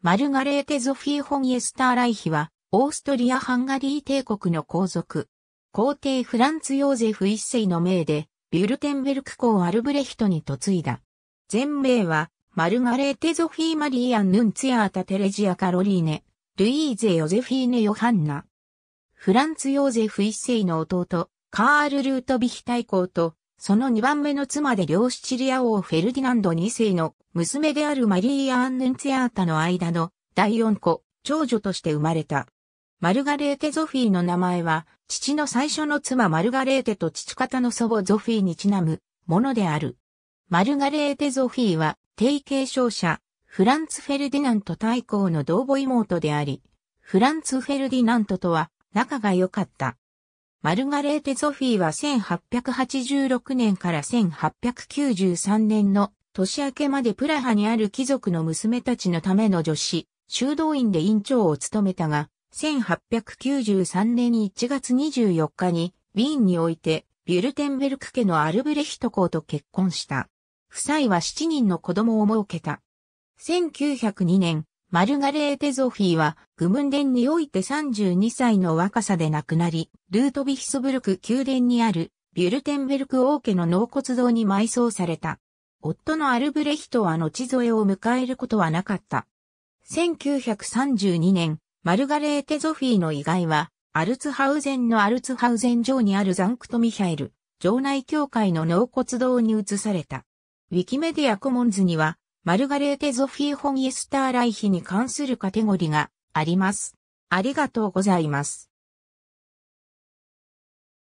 マルガレーテ・ゾフィー・ホン・イエスター・ライヒは、オーストリア・ハンガリー帝国の皇族。皇帝フランツ・ヨーゼフ一世の命で、ビュルテンベルク公アルブレヒトに嫁いだ。全名は、マルガレーテ・ゾフィー・マリー・アン・ヌンツィアータ・テレジア・カロリーネ、ルイーゼ・ヨゼフィーネ・ヨハンナ。フランツ・ヨーゼフ一世の弟、カール・ルートビヒ大公と、その2番目の妻で両シチリア王フェルディナンド2世の娘であるマリーア・アンヌンツヤアータの間の第4子、長女として生まれた。マルガレーテ・ゾフィーの名前は、父の最初の妻マルガレーテと父方の祖母ゾフィーにちなむものである。マルガレーテ・ゾフィーは、定継承者、フランツ・フェルディナント大公の同母妹であり、フランツ・フェルディナントとは仲が良かった。マルガレーテ・ゾフィーは1886年から1893年の年明けまでプラハにある貴族の娘たちのための女子、修道院で院長を務めたが、1893年1月24日に、ウィーンにおいて、ビュルテンベルク家のアルブレヒト公と結婚した。夫妻は7人の子供を設けた。1902年、マルガレーテ・ゾフィーは、グムンデンにおいて32歳の若さで亡くなり、ルートビヒスブルク宮殿にある、ビュルテンベルク王家の納骨堂に埋葬された。夫のアルブレヒトは後添えを迎えることはなかった。1932年、マルガレーテ・ゾフィーの遺骸は、アルツハウゼンのアルツハウゼン城にあるザンクト・ミヒャエル、城内教会の納骨堂に移された。ウィキメディアコモンズには、マルガレーテ・ゾフィー・フォン・イエスター・ライヒに関するカテゴリがあります。ありがとうございます。